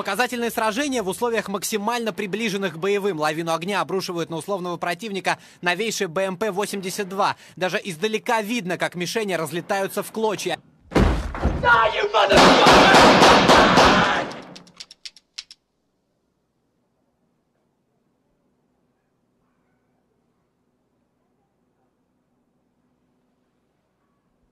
Показательные сражения в условиях максимально приближенных к боевым. Лавину огня обрушивают на условного противника новейшие БМП-82. Даже издалека видно, как мишени разлетаются в клочья. Die,